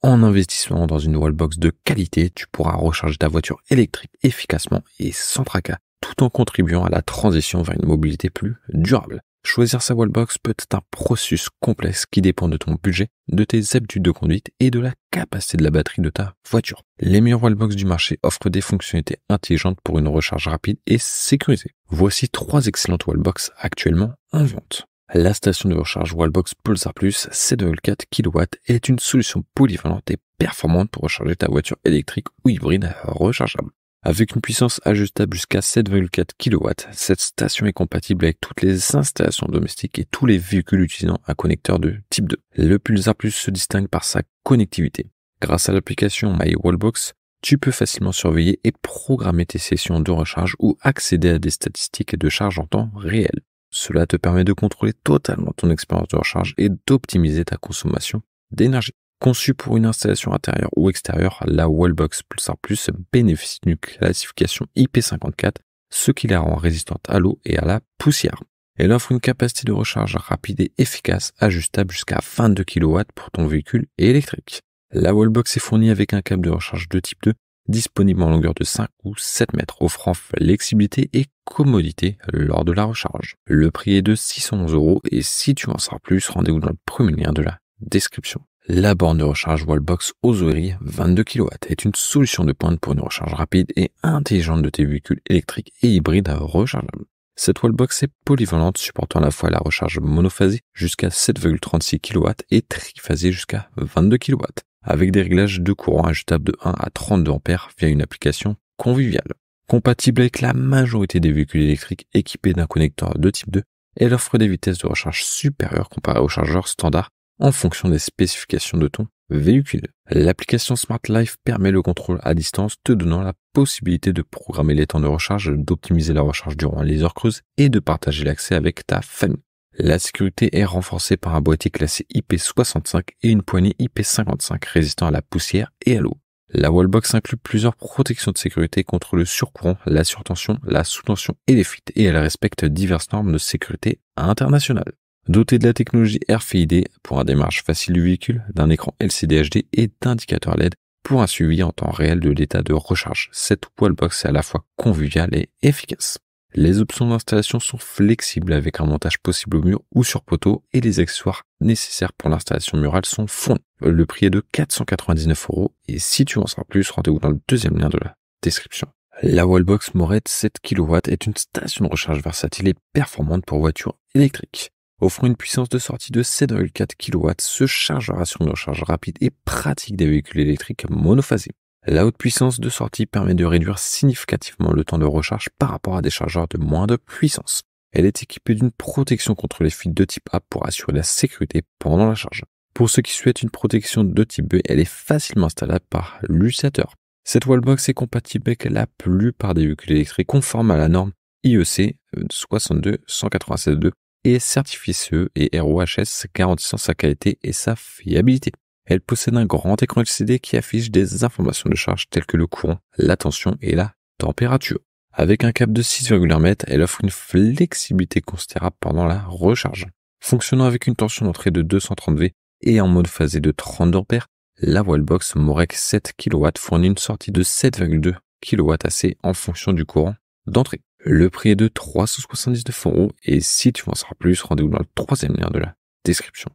En investissement dans une wallbox de qualité, tu pourras recharger ta voiture électrique efficacement et sans tracas, tout en contribuant à la transition vers une mobilité plus durable. Choisir sa wallbox peut être un processus complexe qui dépend de ton budget, de tes habitudes de conduite et de la capacité de la batterie de ta voiture. Les meilleures wallbox du marché offrent des fonctionnalités intelligentes pour une recharge rapide et sécurisée. Voici trois excellentes wallbox actuellement en vente. La station de recharge Wallbox Pulsar Plus 7,4 kW est une solution polyvalente et performante pour recharger ta voiture électrique ou hybride rechargeable. Avec une puissance ajustable jusqu'à 7,4 kW, cette station est compatible avec toutes les installations domestiques et tous les véhicules utilisant un connecteur de type 2. Le Pulsar Plus se distingue par sa connectivité. Grâce à l'application MyWallbox, tu peux facilement surveiller et programmer tes sessions de recharge ou accéder à des statistiques de charge en temps réel. Cela te permet de contrôler totalement ton expérience de recharge et d'optimiser ta consommation d'énergie. Conçue pour une installation intérieure ou extérieure, la Wallbox Pulsar Plus bénéficie d'une classification IP54, ce qui la rend résistante à l'eau et à la poussière. Elle offre une capacité de recharge rapide et efficace, ajustable jusqu'à 22 kW pour ton véhicule électrique. La Wallbox est fournie avec un câble de recharge de type 2 disponible en longueur de 5 ou 7 mètres, offrant flexibilité et commodité lors de la recharge. Le prix est de 611 euros et si tu en sors plus, rendez-vous dans le premier lien de la description. La borne de recharge Wallbox Ozuri 22 kW est une solution de pointe pour une recharge rapide et intelligente de tes véhicules électriques et hybrides rechargeables. Cette wallbox est polyvalente, supportant à la fois la recharge monophasée jusqu'à 7,36 kW et triphasée jusqu'à 22 kW avec des réglages de courant ajoutables de 1 à 32 ampères via une application conviviale. Compatible avec la majorité des véhicules électriques équipés d'un connecteur de type 2, elle offre des vitesses de recharge supérieures comparées aux chargeurs standards en fonction des spécifications de ton véhicule. L'application Smart Life permet le contrôle à distance, te donnant la possibilité de programmer les temps de recharge, d'optimiser la recharge durant les heures creuses et de partager l'accès avec ta famille. La sécurité est renforcée par un boîtier classé IP65 et une poignée IP55 résistant à la poussière et à l'eau. La wallbox inclut plusieurs protections de sécurité contre le surcourant, la surtension, la sous-tension et les fuites, et elle respecte diverses normes de sécurité internationales. Dotée de la technologie RFID pour un démarche facile du véhicule, d'un écran LCD HD et d'indicateurs LED pour un suivi en temps réel de l'état de recharge, cette wallbox est à la fois conviviale et efficace. Les options d'installation sont flexibles avec un montage possible au mur ou sur poteau et les accessoires nécessaires pour l'installation murale sont fournis. Le prix est de 499 euros et si tu en sauras plus, rendez-vous dans le deuxième lien de la description. La Wallbox Moret 7 kW est une station de recharge versatile et performante pour voitures électriques. Offrant une puissance de sortie de 7,4 kW, ce chargeur assure une recharge rapide et pratique des véhicules électriques monophasés. La haute puissance de sortie permet de réduire significativement le temps de recharge par rapport à des chargeurs de moins de puissance. Elle est équipée d'une protection contre les fuites de type A pour assurer la sécurité pendant la charge. Pour ceux qui souhaitent une protection de type B, elle est facilement installable par l'utilisateur. Cette wallbox est compatible avec la plupart des véhicules électriques conformes à la norme IEC 62196-2 euh, et certifiée CE et ROHS garantissant sa qualité et sa fiabilité. Elle possède un grand écran LCD qui affiche des informations de charge telles que le courant, la tension et la température. Avec un câble de 6,1 mètres, elle offre une flexibilité considérable pendant la recharge. Fonctionnant avec une tension d'entrée de 230V et en mode phasé de 30 A, la Wallbox Morec 7 kW fournit une sortie de 7,2 kW assez en fonction du courant d'entrée. Le prix est de 379 euros et si tu en savoir plus, rendez-vous dans le troisième lien de la description.